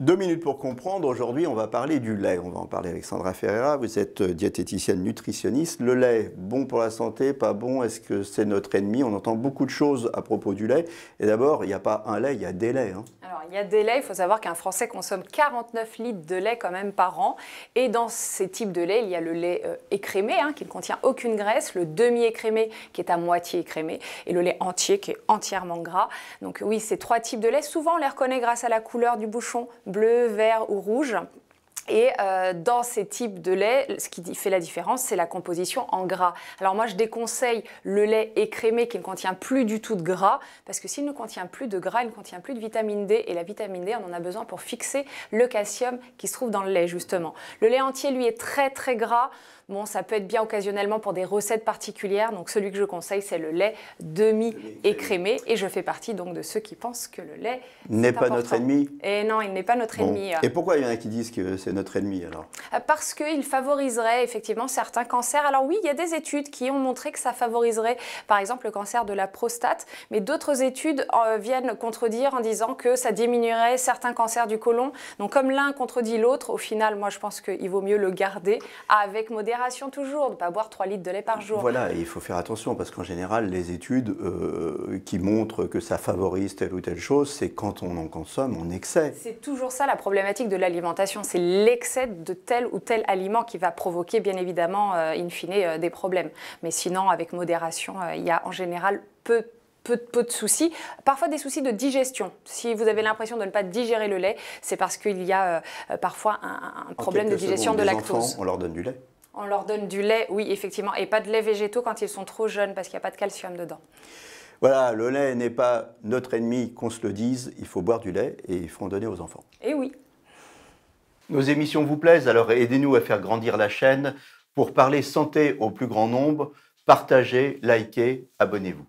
Deux minutes pour comprendre. Aujourd'hui, on va parler du lait. On va en parler avec Sandra Ferreira. Vous êtes euh, diététicienne nutritionniste. Le lait, bon pour la santé, pas bon Est-ce que c'est notre ennemi On entend beaucoup de choses à propos du lait. Et d'abord, il n'y a pas un lait, il y a des laits. Hein. Alors, il y a des laits. Il faut savoir qu'un Français consomme 49 litres de lait quand même par an. Et dans ces types de lait, il y a le lait euh, écrémé, hein, qui ne contient aucune graisse, le demi-écrémé, qui est à moitié écrémé, et le lait entier, qui est entièrement gras. Donc oui, ces trois types de lait, souvent on les reconnaît grâce à la couleur du bouchon bleu, vert ou rouge. Et euh, dans ces types de lait, ce qui fait la différence, c'est la composition en gras. Alors moi, je déconseille le lait écrémé qui ne contient plus du tout de gras, parce que s'il ne contient plus de gras, il ne contient plus de vitamine D. Et la vitamine D, on en a besoin pour fixer le calcium qui se trouve dans le lait, justement. Le lait entier, lui, est très très gras. Bon, ça peut être bien occasionnellement pour des recettes particulières. Donc, celui que je conseille, c'est le lait demi-écrémé. Et je fais partie donc de ceux qui pensent que le lait n'est pas notre ennemi. Et non, il n'est pas notre ennemi. Euh. Et pourquoi il y en a qui disent que c'est notre ennemi alors euh, Parce qu'il favoriserait effectivement certains cancers. Alors oui, il y a des études qui ont montré que ça favoriserait, par exemple, le cancer de la prostate. Mais d'autres études euh, viennent contredire en disant que ça diminuerait certains cancers du côlon. Donc, comme l'un contredit l'autre, au final, moi, je pense qu'il vaut mieux le garder avec modération toujours, de ne pas boire 3 litres de lait par jour. Voilà, il faut faire attention parce qu'en général, les études euh, qui montrent que ça favorise telle ou telle chose, c'est quand on en consomme en excès. C'est toujours ça la problématique de l'alimentation, c'est l'excès de tel ou tel aliment qui va provoquer bien évidemment, euh, in fine, euh, des problèmes. Mais sinon, avec modération, il y a en général peu peu, peu, de soucis, parfois des soucis de digestion. Si vous avez l'impression de ne pas digérer le lait, c'est parce qu'il y a parfois un, problème de digestion de lactose. on leur donne du lait. On leur donne du lait, oui, effectivement, et pas de lait végétaux quand ils sont trop jeunes parce qu'il n'y a pas de calcium dedans. Voilà, le lait n'est pas notre ennemi, qu'on se le dise, il faut boire du lait et il faut en donner aux enfants. Et oui. Nos émissions vous plaisent, alors aidez-nous à faire grandir la chaîne pour parler santé au plus grand nombre. Partagez, likez, abonnez-vous.